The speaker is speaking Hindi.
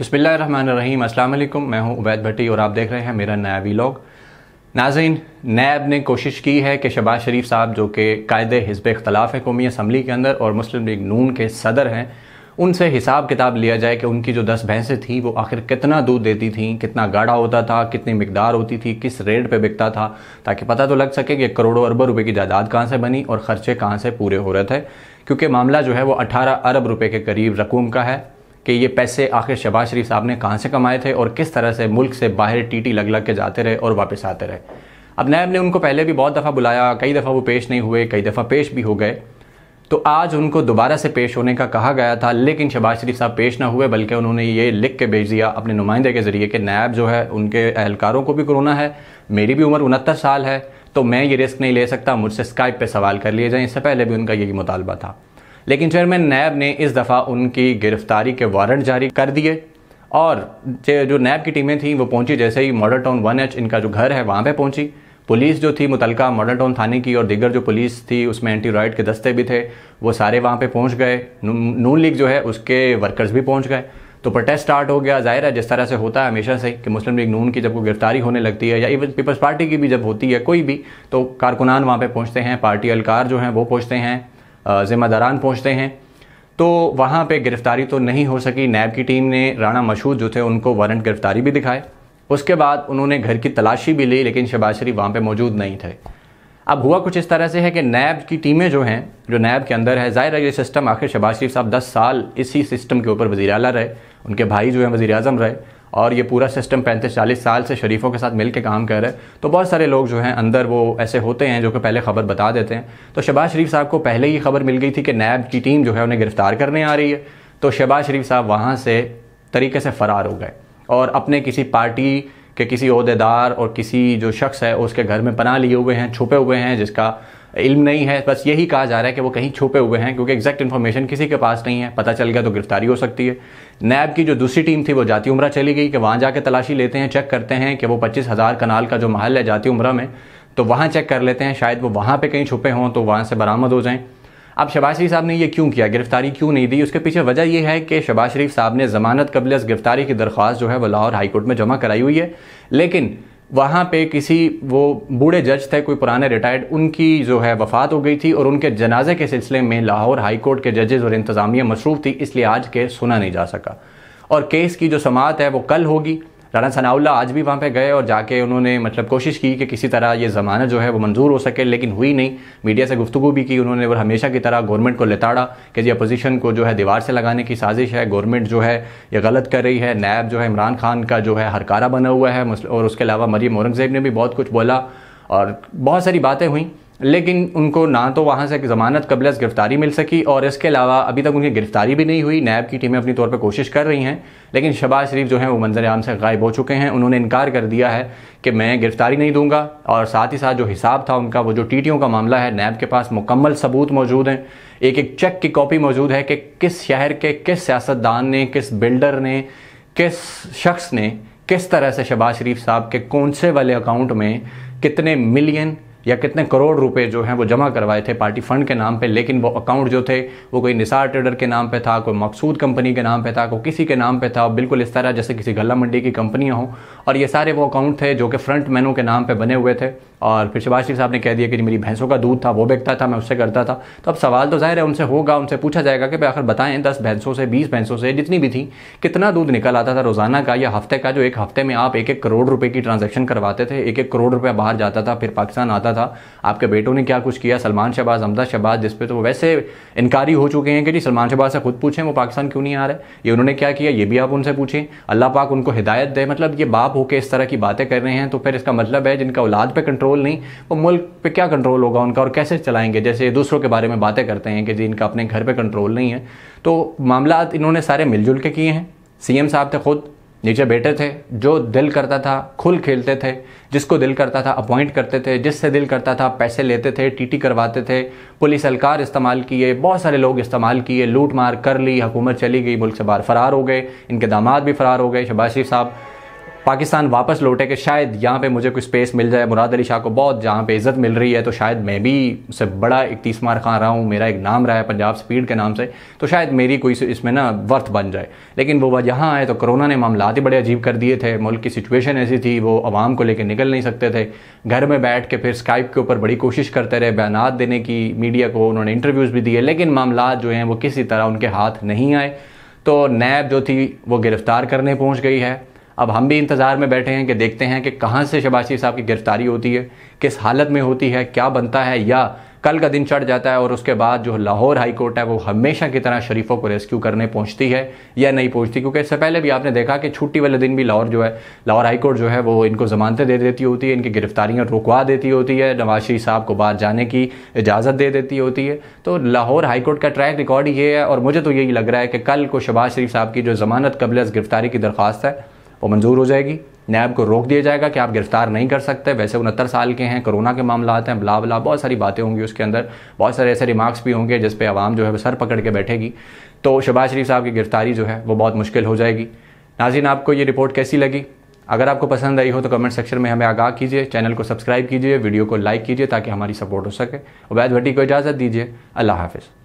बसमीम अल्लाम मैं हूं उबैद भट्टी और आप देख रहे हैं मेरा नया वीलॉग नाजिन नैब ने कोशिश की है कि शबाज शरीफ साहब जो कि कायद हिजब इख्तलाफ है कौमी असम्बली के अंदर और मुस्लिम लीग नून के सदर हैं उनसे हिसाब किताब लिया जाए कि उनकी जो दस भैंसें थीं वो आखिर कितना दूध देती थी कितना गाढ़ा होता था कितनी मकदार होती थी किस रेट पर बिकता था ताकि पता तो लग सके कि करोड़ों अरबों रुपये की जायदाद कहाँ से बनी और ख़र्चे कहाँ से पूरे हो रहे थे क्योंकि मामला जो है वो 18 अरब रुपए के करीब रकूम का है कि ये पैसे आखिर शहबाज शरीफ साहब ने कहाँ से कमाए थे और किस तरह से मुल्क से बाहर टीटी लग लग के जाते रहे और वापस आते रहे अब नैब ने उनको पहले भी बहुत दफ़ा बुलाया कई दफ़ा वो पेश नहीं हुए कई दफ़ा पेश भी हो गए तो आज उनको दोबारा से पेश होने का कहा गया था लेकिन शहबाज शरीफ साहब पेश ना हुए बल्कि उन्होंने ये लिख के भेज दिया अपने नुमाइंदे के ज़रिए कि नायब जो है उनके अहलकारों को भी कोरोना है मेरी भी उम्र उनहत्तर साल है तो मैं ये रिस्क नहीं ले सकता मुझसे स्काइप पे सवाल कर लिए जाए इससे पहले भी उनका यही मुतालबा था लेकिन चेयरमैन नैब ने इस दफ़ा उनकी गिरफ्तारी के वारंट जारी कर दिए और जो नैब की टीमें थी वो पहुंची जैसे ही मॉडल टाउन वन एच इनका जो घर है वहाँ पे पहुंची पुलिस जो थी मुतलका मॉडल टाउन थाने की और दिगर जो पुलिस थी उसमें एंटी रॉयड के दस्ते भी थे वो सारे वहाँ पे पहुंच गए नून लीग जो है उसके वर्कर्स भी पहुंच गए तो प्रोटेस्ट स्टार्ट हो गया जाहिर है जिस तरह से होता है हमेशा से कि मुस्लिम लीग नून की जब कोई गिरफ्तारी होने लगती है या इवन पीपल्स पार्टी की भी जब होती है कोई भी तो कारकुनान वहाँ पे पहुँचते हैं पार्टी अलकार जो हैं वो पहुँचते हैं ज़िम्मेदारान पहुँचते हैं तो वहाँ पे गिरफ्तारी तो नहीं हो सकी नैब की टीम ने राणा मशहूद जो थे उनको वारंट गिरफ्तारी भी दिखाए उसके बाद उन्होंने घर की तलाशी भी ली लेकिन शहबाज शरीफ वहाँ पर मौजूद नहीं थे अब हुआ कुछ इस तरह से है कि नैब की टीमें जो हैं जो नैब के अंदर है ज़ाहिर है ये सिस्टम आखिर शहबाज शरीफ साहब दस साल इसी सिस्टम के ऊपर वजी अला रहे उनके भाई जो हैं वजी अजम रहे और ये पूरा सिस्टम पैंतीस चालीस साल से शरीफों के साथ मिल के काम कर रहे हैं तो बहुत सारे लोग जो हैं अंदर वो ऐसे होते हैं जो कि पहले खबर बता देते हैं तो शहबाज शरीफ साहब को पहले ही खबर मिल गई थी कि नैब की टीम जो है उन्हें गिरफ्तार करने आ रही है तो शहबाज शरीफ साहब वहाँ से तरीके से फ़रार हो गए और अपने किसी पार्टी के किसी अहदेदार और किसी जो शख्स है उसके घर में पना लिए हुए हैं छुपे हुए हैं जिसका इल्म नहीं है बस यही कहा जा रहा है कि वो कहीं छुपे हुए हैं क्योंकि एग्जैक्ट इन्फॉर्मेशन किसी के पास नहीं है पता चल गया तो गिरफ्तारी हो सकती है नैब की जो दूसरी टीम थी वो जाती उम्र चली गई कि वहाँ जाकर तलाशी लेते हैं चेक करते हैं कि वो पच्चीस हज़ार कनाल का जो महल है जाती उम्र में तो वहाँ चेक कर लेते हैं शायद वो वहाँ पर कहीं छुपे हों तो वहाँ से बरामद हो जाएँ अब शबाज शरीफ साहब ने यह क्यों किया गिरफ्तारी क्यों नहीं दी उसके पीछे वजह यह है कि शबाज शरीफ साहब ने जमानत कबल गिरफ्तारी की दरख्वास्त जो है वो लाहौर हाईकोर्ट में जमा कराई हुई है लेकिन वहाँ पे किसी वो बूढ़े जज थे कोई पुराने रिटायर्ड उनकी जो है वफात हो गई थी और उनके जनाजे के सिलसिले में लाहौर हाई कोर्ट के जजेज़ और इंतज़ामिया मसरूफ़ थी इसलिए आज के सुना नहीं जा सका और केस की जो समात है वो कल होगी राना सनाउल्ला आज भी वहाँ पे गए और जाके उन्होंने मतलब कोशिश की कि किसी तरह ये ज़मानत जो है वो मंजूर हो सके लेकिन हुई नहीं मीडिया से गुफ्तु भी की उन्होंने और हमेशा की तरह गवर्नमेंट को लताड़ा कि जी अपोजिशन को जो है दीवार से लगाने की साजिश है गवर्नमेंट जो है ये गलत कर रही है नैब जो है इमरान खान का जो है हरकारा बना हुआ है और उसके अलावा मरीम औरंगजेब ने भी बहुत कुछ बोला और बहुत सारी बातें हुई लेकिन उनको ना तो वहाँ से ज़मानत कबल गिरफ्तारी मिल सकी और इसके अलावा अभी तक उनकी गिरफ्तारी भी नहीं हुई नैब की टीमें अपनी तौर पर कोशिश कर रही हैं लेकिन शबाज शरीफ जो है वो मंजर आम से गायब हो चुके हैं उन्होंने इनकार कर दिया है कि मैं गिरफ्तारी नहीं दूंगा और साथ ही साथ जो हिसाब था उनका वो जो टीटियों का मामला है नैब के पास मुकम्मल सबूत मौजूद हैं एक एक चेक की कॉपी मौजूद है कि किस शहर के किस सियासतदान ने किस बिल्डर ने किस शख्स ने किस तरह से शबाज शरीफ साहब के कौन से वाले अकाउंट में कितने मिलियन या कितने करोड़ रुपए जो हैं वो जमा करवाए थे पार्टी फंड के नाम पे लेकिन वो अकाउंट जो थे वो कोई निसार ट्रेडर के नाम पे था कोई मकसूद कंपनी के नाम पे था कोई किसी के नाम पे था बिल्कुल इस तरह जैसे किसी गला मंडी की कंपनियां हो और ये सारे वो अकाउंट थे जो कि फ्रंट मैनों के नाम पे बने हुए थे और फिर शिवाज शरीफ साहब ने कह दिया कि मेरी भैंसों का दूध था वो बेचता था मैं उससे करता था तो अब सवाल तो जाहिर है उनसे होगा उनसे पूछा जाएगा कि भाई आखिर बताएं दस भैंसों से बीस भैंसों से जितनी भी थी कितना दूध निकल आता था रोज़ाना का या हफ्ते का जो एक हफ्ते में आप एक एक करोड़ रुपये की ट्रांजेक्शन करवाते थे एक एक करोड़ रुपया बाहर जाता था फिर पाकिस्तान आता था आपके बेटों ने क्या कुछ किया सलमान शहबाज अमदा शहबाज जिस तो वैसे इनकारी हो चुके हैं कि जी सलमान शहबाज से खुद पूछें वो पाकिस्तान क्यों नहीं आ रहे ये उन्होंने क्या किया ये भी आप उनसे पूछें अल्लाह पाक उनको हिदायत दे मतलब ये बाप होकर इस तरह की बातें कर रहे हैं तो फिर इसका मतलब है जिनका औलाद पर कंट्रोल कंट्रोल नहीं वो मुल्क पे क्या कंट्रोल होगा उनका और कैसे चलाएंगे जैसे दूसरों के बारे में बातें करते हैं कि जी इनका अपने घर पे कंट्रोल नहीं है तो मामला इन्होंने सारे मिलजुल के किए हैं सी साहब थे खुद नीचे बैठे थे जो दिल करता था खुल खेलते थे जिसको दिल करता था अपॉइंट करते थे जिससे दिल करता था पैसे लेते थे टीटी करवाते थे पुलिस अलकार इस्तेमाल किए बहुत सारे लोग इस्तेमाल किए लूट मार कर ली हुकूमत चली गई मुल्क से बाहर फरार हो गए इनके दामाद भी फरार हो गए शबाज साहब पाकिस्तान वापस लौटे कि शायद यहाँ पे मुझे कोई स्पेस मिल जाए मुराद अली शाह को बहुत जहाँ पे इज़्ज़त मिल रही है तो शायद मैं भी उससे बड़ा एक मार खां रहा हूँ मेरा एक नाम रहा है पंजाब स्पीड के नाम से तो शायद मेरी कोई इसमें ना वर्थ बन जाए लेकिन वो यहाँ आए तो कोरोना ने मामला ही बड़े अजीब कर दिए थे मुल्क की सिचुएशन ऐसी थी वो आवाम को लेकर निकल नहीं सकते थे घर में बैठ के फिर स्काइप के ऊपर बड़ी कोशिश करते रहे बयान देने की मीडिया को उन्होंने इंटरव्यूज़ भी दिए लेकिन मामला जो हैं वो किसी तरह उनके हाथ नहीं आए तो नैब जो थी वो गिरफ़्तार करने पहुँच गई है अब हम भी इंतज़ार में बैठे हैं कि देखते हैं कि कहाँ से शबाशी साहब की गिरफ्तारी होती है किस हालत में होती है क्या बनता है या कल का दिन चढ़ जाता है और उसके बाद जो लाहौर हाई कोर्ट है वो हमेशा की तरह शरीफों को रेस्क्यू करने पहुंचती है या नहीं पहुंचती क्योंकि इससे पहले भी आपने देखा कि छुट्टी वाले दिन भी लाहौर जो है लाहौर हाई कोर्ट जो है वो इनको जमानतें दे देती होती है इनकी गिरफ्तारियां रुकवा देती होती है नवाज शरीफ साहब को बाहर जाने की इजाज़त दे देती होती है तो लाहौर हाईकोर्ट का ट्रैक रिकॉर्ड ये है और मुझे तो यही लग रहा है कि कल को शबाज शरीफ साहब की जो जमानत कबल गिरफ्तारी की दरख्वास्त है वो मंजूर हो जाएगी नैब को रोक दिया जाएगा कि आप गिरफ्तार नहीं कर सकते वैसे उनहत्तर साल के हैं कोरोना के मामला हैं बला बला बहुत सारी बातें होंगी उसके अंदर बहुत सारे ऐसे रिमार्क्स भी होंगे जिस आवाम जो है सर पकड़ के बैठेगी तो शबाज शरीफ साहब की गिरफ्तारी जो है वो बहुत मुश्किल हो जाएगी नाजिन आपको ये रिपोर्ट कैसी लगी अगर आपको पसंद आई हो तो कमेंट सेक्शन में हमें आगाह कीजिए चैनल को सब्सक्राइब कीजिए वीडियो को लाइक कीजिए ताकि हमारी सपोर्ट हो सके उबैद भट्टी को इजाज़त दीजिए अल्लाह हाफिज़